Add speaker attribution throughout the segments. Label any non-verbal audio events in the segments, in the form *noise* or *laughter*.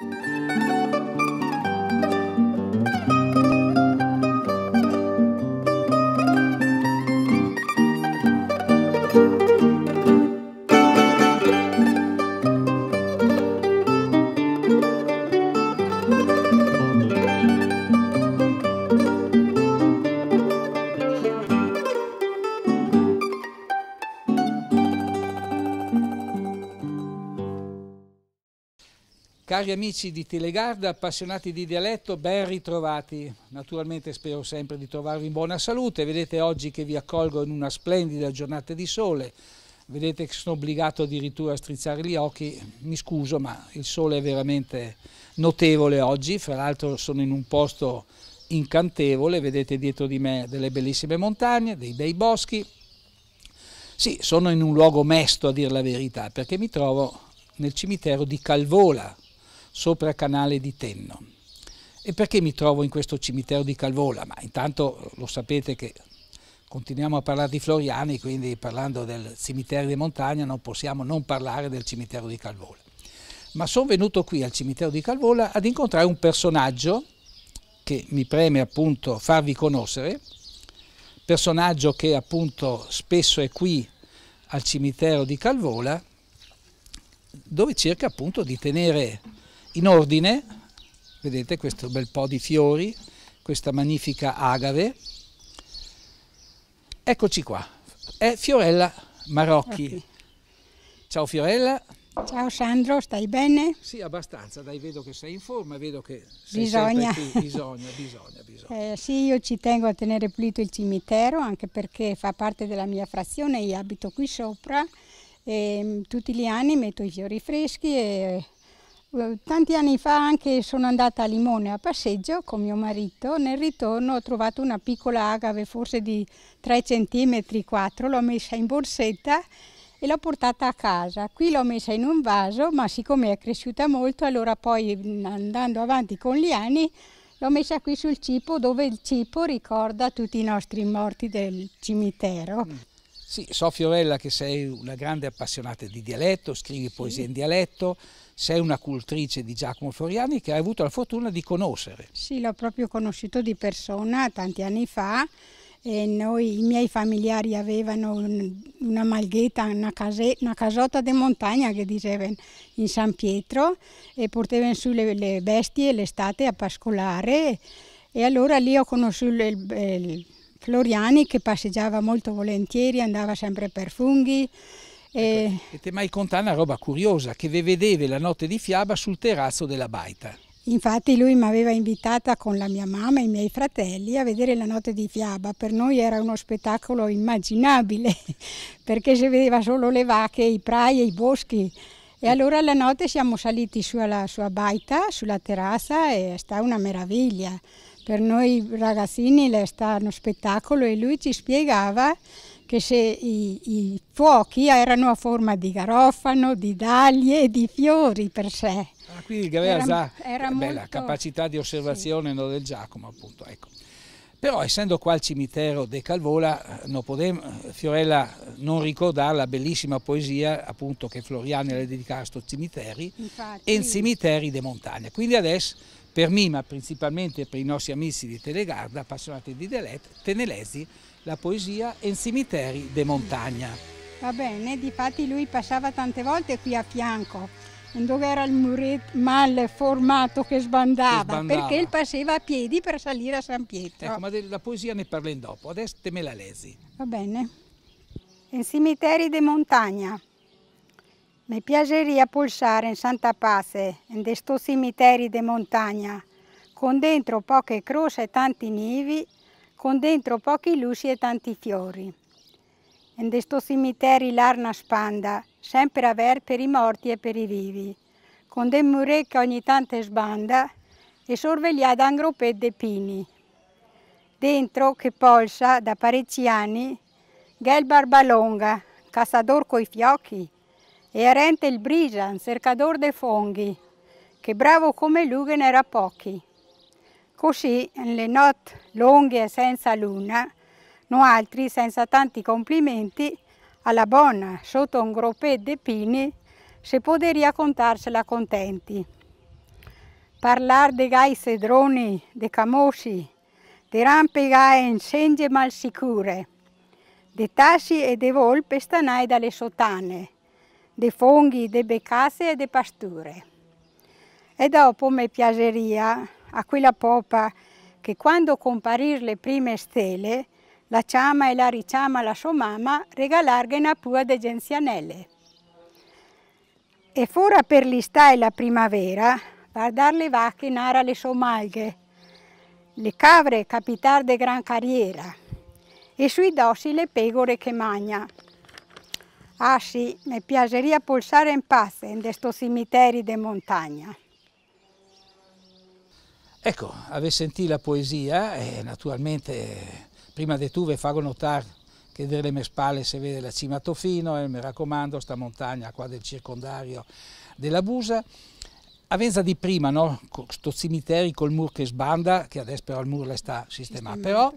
Speaker 1: Thank you. Cari amici di Telegarda, appassionati di dialetto, ben ritrovati. Naturalmente spero sempre di trovarvi in buona salute. Vedete oggi che vi accolgo in una splendida giornata di sole. Vedete che sono obbligato addirittura a strizzare gli occhi. Mi scuso, ma il sole è veramente notevole oggi. Fra l'altro sono in un posto incantevole. Vedete dietro di me delle bellissime montagne, dei bei boschi. Sì, sono in un luogo mesto a dire la verità, perché mi trovo nel cimitero di Calvola, sopra Canale di Tenno. E perché mi trovo in questo cimitero di Calvola? Ma intanto lo sapete che continuiamo a parlare di Floriani, quindi parlando del cimitero di montagna non possiamo non parlare del cimitero di Calvola. Ma sono venuto qui al cimitero di Calvola ad incontrare un personaggio che mi preme appunto farvi conoscere, personaggio che appunto spesso è qui al cimitero di Calvola, dove cerca appunto di tenere in ordine, vedete questo bel po' di fiori, questa magnifica agave. Eccoci qua, è Fiorella Marocchi. Okay. Ciao Fiorella.
Speaker 2: Ciao Sandro, stai bene?
Speaker 1: Sì, abbastanza, dai, vedo che sei in forma, vedo che bisogna. bisogna, bisogna,
Speaker 2: bisogna. Eh, sì, io ci tengo a tenere pulito il cimitero, anche perché fa parte della mia frazione, io abito qui sopra e mm, tutti gli anni metto i fiori freschi e Tanti anni fa anche sono andata a Limone a passeggio con mio marito, nel ritorno ho trovato una piccola agave forse di 3 cm, 4 l'ho messa in borsetta e l'ho portata a casa. Qui l'ho messa in un vaso, ma siccome è cresciuta molto, allora poi andando avanti con gli anni l'ho messa qui sul cipo dove il cipo ricorda tutti i nostri morti del cimitero. Mm.
Speaker 1: Sì, so Fiorella che sei una grande appassionata di dialetto, scrivi poesie sì. in dialetto, sei una cultrice di Giacomo Floriani che hai avuto la fortuna di conoscere.
Speaker 2: Sì, l'ho proprio conosciuto di persona tanti anni fa. Noi, i miei familiari avevano un, una malgheta, una, case, una casota di montagna che dicevano in San Pietro e portavano su le, le bestie l'estate a pascolare e allora lì ho conosciuto il, il Floriani che passeggiava molto volentieri, andava sempre per funghi Ecco, eh. E...
Speaker 1: Ecco, Maicontà è una roba curiosa che vi vedeva la notte di fiaba sul terrazzo della baita.
Speaker 2: Infatti lui mi aveva invitata con la mia mamma e i miei fratelli a vedere la notte di fiaba. Per noi era uno spettacolo immaginabile *laughs* perché si vedeva solo le vacche, i prai e i boschi. E allora la notte siamo saliti sulla sua baita, sulla terrazza e è stata una meraviglia. Per noi ragazzini è stato uno spettacolo e lui ci spiegava che se i, i fuochi erano a forma di garofano, di daglie e di fiori per sé.
Speaker 1: Ah, quindi il Gavea era, era eh, molto... la capacità di osservazione sì. no, del Giacomo, appunto. Ecco. Però essendo qua al cimitero de Calvola, eh, non potremo, Fiorella non ricordare la bellissima poesia appunto, che Floriano le dedicava a questo cimiteri, Infatti. e cimiteri de montagna. Quindi adesso, per me, ma principalmente per i nostri amici di Telegarda, appassionati di Delet, Tenelesi, la poesia e cimiteri de montagna.
Speaker 2: Va bene, difatti lui passava tante volte qui a fianco, dove era il muretto mal formato che sbandava, che sbandava, perché il passeva a piedi per salire a San Pietro. Ecco,
Speaker 1: ma della poesia ne parliamo dopo, adesso te me la lesi.
Speaker 2: Va bene. In cimiteri de montagna. Mi piacerebbe pulsare in Santa Pace, in questo cimiteri de montagna, con dentro poche croce e tanti nivi con dentro pochi luci e tanti fiori. In questo cimitero l'arna spanda, sempre a ver per i morti e per i vivi, con dei mure che ogni tanto sbanda e sorvegliata da un gruppetto di pini. Dentro, che polsa da parecchi anni, Gel Barbalonga, cassador coi fiocchi, e Arente il Brisan, cercador dei fonghi, che bravo come lui ne era pochi. Così, le notti lunghe e senza luna, noi altri, senza tanti complimenti, alla buona, sotto un groppetto di pini, se poter raccontarsela contenti. Parlare dei gai sedroni, dei camosci, di rampe gai incendi mal sicure, di tasci e di volpe stanai dalle sottane, di funghi, di beccasse e di pasture. E dopo mi piaceria a quella popa che quando comparir le prime stelle, la ciama e la riciama la sua mamma regalarga regalargena pua de genzianelle. E fora per l'istà e la primavera, guardar le vacche nara le somalghe, le cavre capitar de gran carriera, e sui dossi le pegore che magna. Ah sì, mi piacerebbe pulsare in pace in questo cimiteri de montagna.
Speaker 1: Ecco, aver sentito la poesia, eh, naturalmente, prima di tutto vi farò notare che delle mie spalle si vede la cima Tofino, e mi raccomando, sta montagna qua del circondario della Busa. A Venza di prima, no? Sto cimiteri col muro che sbanda, che adesso però il muro le sta sistemando. però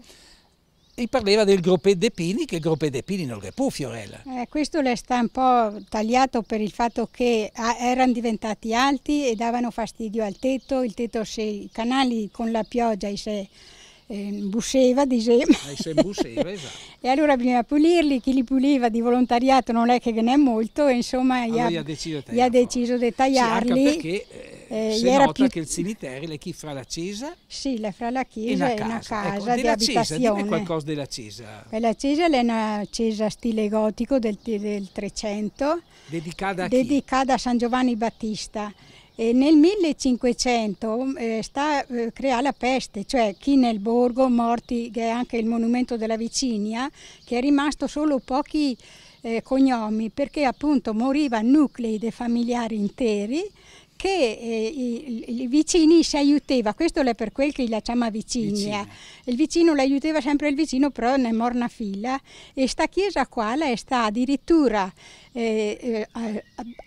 Speaker 1: e parlava del Groppe De Pini, che il Groppe De Pini non repù Fiorella.
Speaker 2: Eh, questo le sta un po' tagliato per il fatto che ah, erano diventati alti e davano fastidio al tetto, il tetto se i canali con la pioggia se eh, busceva, diceva. Ah, se esatto. *laughs* e allora bisognava pulirli, chi li puliva di volontariato non è che ne è molto, insomma allora gli, ha, deciso, di tagliarli. Sì, perché...
Speaker 1: Eh, eh, si era nota più... che il cimitero è chi fra la chiesa,
Speaker 2: sì, la, fra la chiesa e una casa, una casa ecco, di abitazione. Cesa, qualcosa
Speaker 1: della chiesa.
Speaker 2: Eh, la chiesa è una chiesa stile gotico del, del 300,
Speaker 1: dedicata a, dedicata
Speaker 2: a San Giovanni Battista. E nel 1500 eh, sta, eh, crea la peste, cioè chi nel borgo, morti, che è anche il monumento della Vicinia, che è rimasto solo pochi eh, cognomi, perché appunto moriva nuclei dei familiari interi che eh, i, i, vicini si aiutava, questo è per quel che la chiama vicinia, eh. Il vicino l'aiutava sempre il vicino, però ne morna fila. E sta chiesa qua è stata addirittura eh, eh,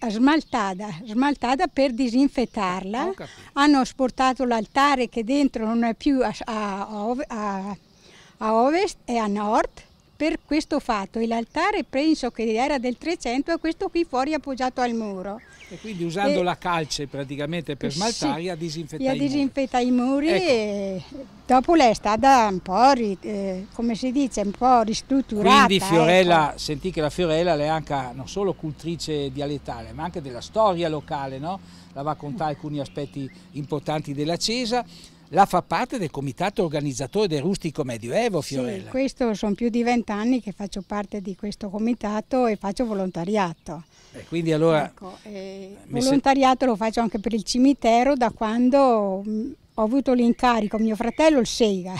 Speaker 2: smaltata, smaltata per disinfettarla. Ah, Hanno sportato l'altare che dentro non è più a, a, a, a ovest e a nord per questo fatto. E l'altare penso che era del 300 e questo qui fuori appoggiato al muro.
Speaker 1: E quindi usando e la calce praticamente per smaltare, sì, a disinfettare, disinfetta
Speaker 2: i muri. Ecco. e dopo l'è stata un po', eh, come si dice, un po' ristrutturata. Quindi ecco. Fiorella, ecco.
Speaker 1: sentì che la Fiorella è anche non solo cultrice dialettale, ma anche della storia locale, no? La va a contare alcuni aspetti importanti della Cesa la fa parte del comitato organizzatore del rustico medioevo, Fiorella. Sì,
Speaker 2: questo sono più di vent'anni che faccio parte di questo comitato e faccio volontariato.
Speaker 1: E quindi allora... Ecco,
Speaker 2: eh, volontariato se... lo faccio anche per il cimitero da quando mm, ho avuto l'incarico, mio fratello il sega,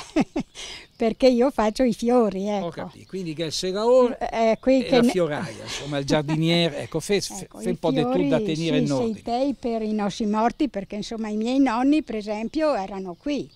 Speaker 2: *laughs* perché io faccio i fiori. Ecco. Ho capito,
Speaker 1: quindi che il segaore
Speaker 2: eh, eh, qui, che la fioraia,
Speaker 1: insomma il giardiniere, ecco, fai *laughs* ecco, un po' di tutto da tenere sì, in ordine.
Speaker 2: Sì, per i nostri morti, perché insomma i miei nonni per esempio erano qui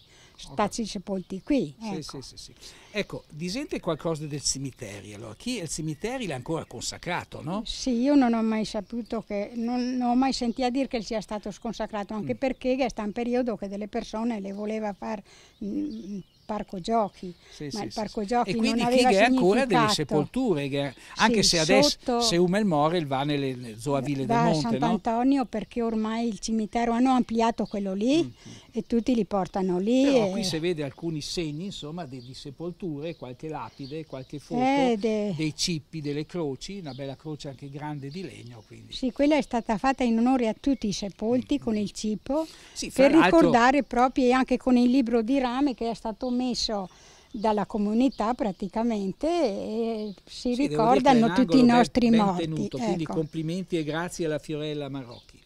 Speaker 2: stazzi okay. sepolti qui. Ecco.
Speaker 1: Sì, sì, sì, ecco, disente qualcosa del cimitero. Allora, chi è il cimitero l'ha ancora consacrato,
Speaker 2: no? Sì, io non ho mai saputo che, non, non ho mai sentito dire che sia stato sconsacrato, anche mm. perché è stato un periodo che delle persone le voleva far mh, mm, parco giochi, sì, ma sì, il parco sì, giochi e quindi non aveva Kiger ancora delle sepolture,
Speaker 1: che, eh. anche se adesso se Umel Morel va nelle Zoaville del Monte, Va a Sant'Antonio
Speaker 2: no? perché ormai il cimitero hanno ampliato quello lì mm -hmm. e tutti li portano lì. Però e... qui si
Speaker 1: vede alcuni segni insomma di, di sepolture, qualche lapide, qualche foto eh, de... dei cippi, delle croci, una bella croce anche grande di legno. Quindi.
Speaker 2: Sì, quella è stata fatta in onore a tutti i sepolti mm -hmm. con mm. il cipo per ricordare proprio e anche con il libro di rame che è stato messo dalla comunità praticamente e si sì, ricordano tutti i nostri ben, morti. Tenuto, ecco. Quindi
Speaker 1: complimenti e grazie alla Fiorella Marocchi.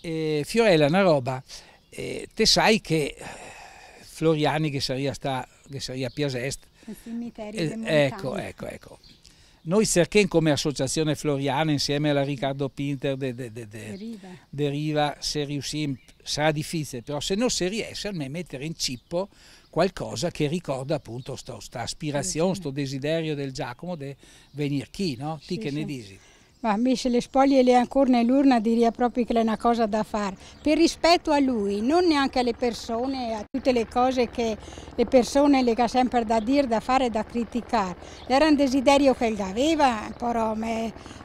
Speaker 1: Eh, Fiorella, una roba, eh, te sai che eh, Floriani che sarebbe sta, che saria Piasest...
Speaker 2: Eh, ecco, ecco,
Speaker 1: ecco. Noi Serchen come associazione floriana insieme alla Riccardo Pinter de, de, de, de deriva, se riuscim, sarà difficile, però se non si riesce almeno mettere in cippo qualcosa che ricorda appunto questa aspirazione, questo desiderio del Giacomo di venire chi, no? Ti sì, che ne dici?
Speaker 2: Ma messe le spoglie e le ancora nell'urna diria proprio che è una cosa da fare, per rispetto a lui, non neanche alle persone, a tutte le cose che le persone le ha sempre da dire, da fare, da criticare. Era un desiderio che aveva, però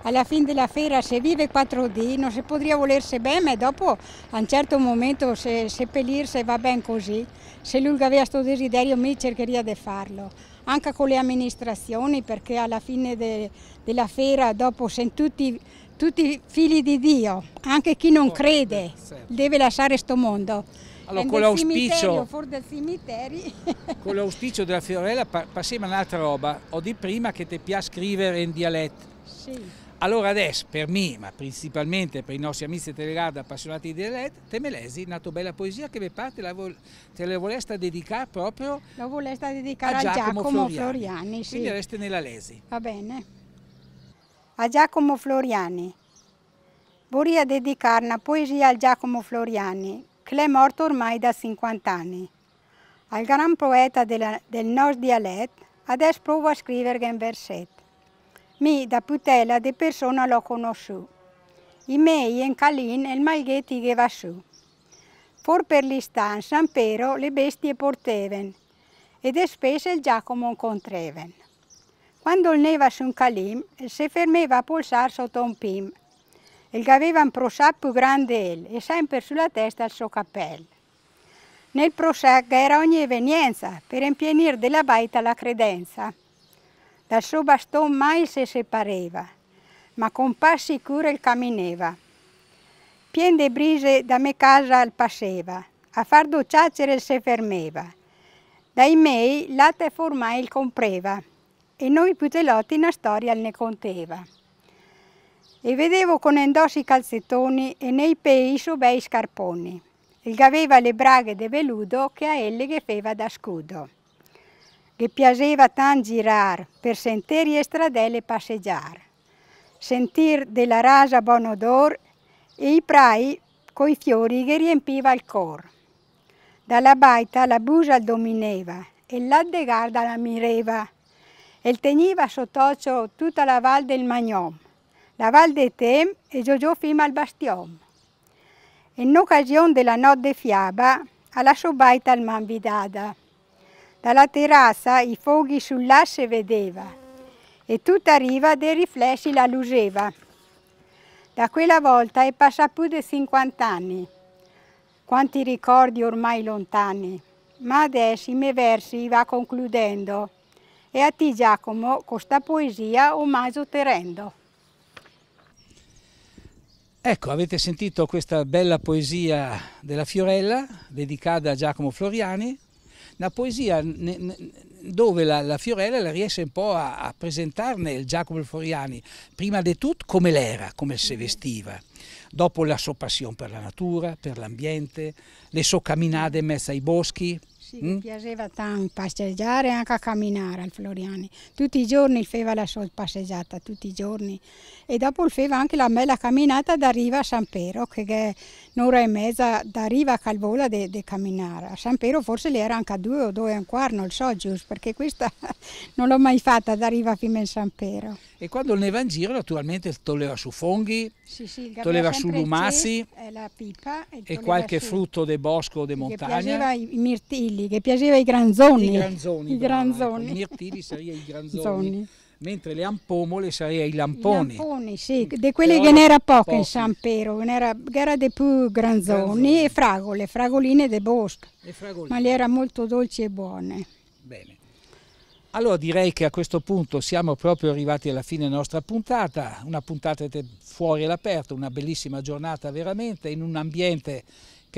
Speaker 2: alla fine della fiera se vive quattro dì non si potrebbe volersi bene, ma dopo a un certo momento se, se pelirsi va ben così, se lui aveva questo desiderio mi cercheria di farlo anche con le amministrazioni perché alla fine de, della fiera dopo sono tutti, tutti figli di Dio, anche chi non crede certo. deve lasciare questo mondo. Allora, con l'auspicio, *laughs*
Speaker 1: con l'auspicio della Fiorella passiamo un'altra roba. Ho di prima che ti piace scrivere in dialetto. Sì. Allora adesso per me, ma principalmente per i nostri amici telerada appassionati di LED, Temelesi, nato bella poesia che mi parte la vol- te la voleste dedicare proprio
Speaker 2: la voleste dedicare a Giacomo, Giacomo Floriani. Floriani sì. Quindi
Speaker 1: resta nella Lesi.
Speaker 2: Va bene. A Giacomo Floriani. Vorrei dedicare una poesia al Giacomo Floriani, che è morto ormai da 50 anni. Al gran poeta della, del nostro dialetto, adesso provo a scrivere un versetto. Mi da putela di persona l'ho conosciuto. I miei in Calin e il malghetti che va su. For per l'istanza, San le bestie porteven ed è spesso il Giacomo incontreven. Quando il neva su un calim, si fermeva a polsar sotto un pim, e che aveva un prosac più grande el, e sempre sulla testa il suo cappello. Nel prosac era ogni evenienza per impienir della baita la credenza. Dal suo bastone mai si separeva, ma con passi cura il cammineva. Pien de brise da me casa il passeva, a far il se fermeva. Dai mei latte formai il compreva, e noi putelotti una storia ne conteva. E vedevo con endossi i calzettoni e nei pei i suoi bei scarponi il che le braghe de veludo che a elle che feva da scudo che piaceva tan girar per sentieri e stradelle passeggiar, sentir della rasa buon odor e i prai coi fiori che riempiva il cor. Dalla baita la busa domineva e l'addegarda la mireva e il teniva sott'occhio tutta la val del Magnom, la val de Tem e Giogio fino al Bastion. In occasione della notte fiaba alla sua baita il Manvidada. Dalla terrazza i foghi sull'asse vedeva e tutta riva dei riflessi la luceva. Da quella volta è passato più di 50 anni, quanti ricordi ormai lontani. Ma adesso i miei versi va concludendo e a ti Giacomo questa poesia omaggio te rendo.
Speaker 1: Ecco, avete sentito questa bella poesia della Fiorella dedicata a Giacomo Floriani, una poesia dove la, la, Fiorella riesce un po' a, a presentarne il Giacomo Foriani, prima di tutto come l'era, come si mm-hmm. vestiva, dopo la sua passione per la natura, per l'ambiente, le sue camminate in mezzo ai boschi, sì, mm?
Speaker 2: piaceva tanto passeggiare e anche camminare al Floriani. Tutti i giorni il feva la sua passeggiata, tutti i giorni. E dopo il feva anche la bella camminata da riva a San Pero, che è un'ora e mezza da riva a Calvola di camminare. A San Pero forse le era anche a due o due e un quarto, non so giusto, perché questa *laughs* non l'ho mai fatta da riva fino a San Pero.
Speaker 1: E quando ne va in giro naturalmente tolleva su fonghi,
Speaker 2: sì, sì, tolleva su lumazzi, la pipa, e, qualche su...
Speaker 1: frutto del bosco o de montagna. Gli piaceva
Speaker 2: i mirtilli quelli, che piaceva i granzoni. I granzoni, I granzoni.
Speaker 1: Ecco, i mirtilli sarebbe i granzoni. Zoni mentre le ampomole sarebbero i lamponi. I
Speaker 2: lamponi, sì, di quelli che ne era poco in San Pero, ne era, era dei più granzoni, granzoni, e fragole, fragoline de bosco, ma le era molto dolci e buone. Bene.
Speaker 1: Allora direi che a questo punto siamo proprio arrivati alla fine della nostra puntata, una puntata fuori all'aperto, una bellissima giornata veramente in un ambiente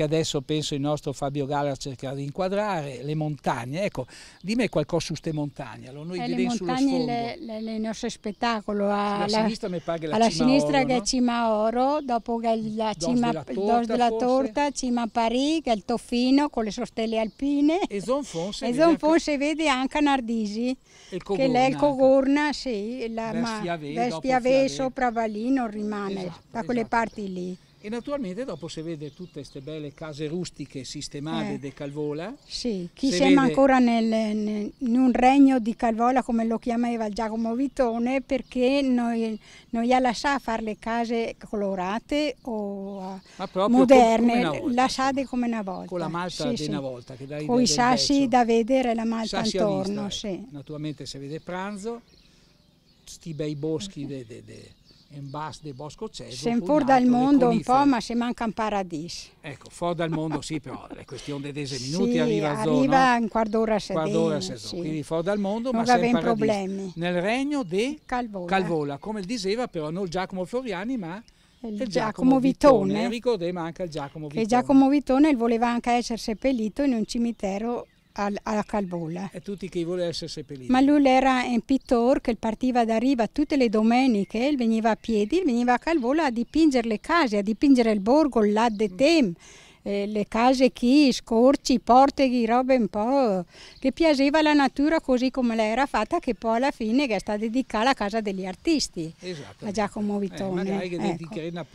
Speaker 1: che adesso penso il nostro Fabio Gala cercherà di inquadrare, le montagne. Ecco, dimmi qualcosa su queste montagne. Allora, noi eh, le montagne, le,
Speaker 2: le, le, nostre spettacolo. alla sinistra, mi pare alla Cima sinistra Oro, che è Cima Oro, dopo che la Cima dos della torta, della torta Cima Parì, che è il Toffino con le sostelle alpine. E
Speaker 1: Zonfonse. E Zonfonse
Speaker 2: vede anche Nardisi, che è il Cogorna, sì, la Vespiave, Vespiave sopra Valino rimane, esatto, da quelle esatto. parti lì. E
Speaker 1: naturalmente dopo si vede tutte queste belle case rustiche sistemate eh. di Calvola. Sì,
Speaker 2: chi se siamo vede... ancora nel, nel, in un regno di Calvola come lo chiamava Giacomo Vitone perché noi, non gli ha lasciato fare le case colorate o
Speaker 1: eh, moderne, come
Speaker 2: lasciate come una volta. Con la malta sì, di sì. una volta. Che dai Con i sassi pezzo. da vedere la malta sassi intorno. Vista, sì. eh.
Speaker 1: Naturalmente si vede pranzo, questi bei boschi okay. de, de, de in
Speaker 2: basso Bosco
Speaker 1: Se fuori dal mondo un po', ma
Speaker 2: se manca un paradiso.
Speaker 1: Ecco, fuori dal mondo sì, però è questione di 10 minuti, sì, arriva a zona. arriva in quarto
Speaker 2: d'ora a Quarto se sì. quindi
Speaker 1: fuori dal mondo, non ma sempre paradiso. problemi. Nel regno di
Speaker 2: Calvola. Calvola.
Speaker 1: come diceva però non Giacomo Floriani, ma...
Speaker 2: Il, il Giacomo, Giacomo Vitone. Vitone.
Speaker 1: Ricordiamo anche il Giacomo Vitone. Che Giacomo
Speaker 2: Vitone voleva anche essere seppellito in un cimitero alla Calvola.
Speaker 1: E tutti chi voleva essere seppellito. Ma lui
Speaker 2: era un pittore che partiva da Riva tutte le domeniche, veniva a piedi, veniva a Calvola a dipingere le case, a dipingere il borgo, l'addetem. Mm. Eh, le case chi, scorci, porteghi, robe un po' che piaceva la natura così come l'era fatta che poi alla fine è stata dedicata alla casa degli artisti a ah, Giacomo Vitone. Eh,
Speaker 1: ecco.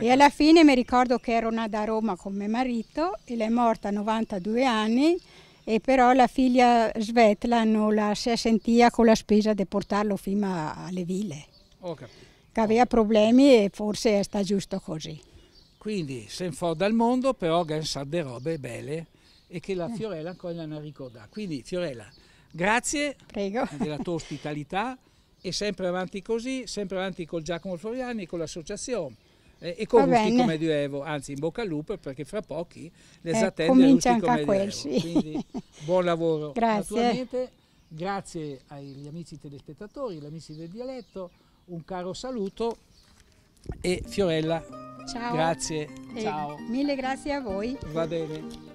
Speaker 1: E alla
Speaker 2: fine mi ricordo che ero nata a Roma con mio marito, e lei è morta a 92 anni e però la figlia Svetla non la si sentia con la spesa di portarlo fino alle ville. Okay. Che aveva problemi e forse sta giusto così.
Speaker 1: Quindi se for dal mondo, però che delle robe belle e che la eh. Fiorella ancora non ricorda. Quindi Fiorella, grazie Prego. della tua ospitalità e sempre avanti così, sempre avanti con Giacomo Floriani e con l'associazione eh, e corrupti come Medioevo, anzi in bocca al lupo perché fra pochi les eh, attende Rusti come Medioevo. Quindi *laughs* buon lavoro grazie. grazie agli amici telespettatori, agli amici del
Speaker 2: dialetto,
Speaker 1: un caro saluto e Fiorella,
Speaker 2: ciao. grazie. Eh, ciao. Mille grazie a voi.
Speaker 1: Va bene.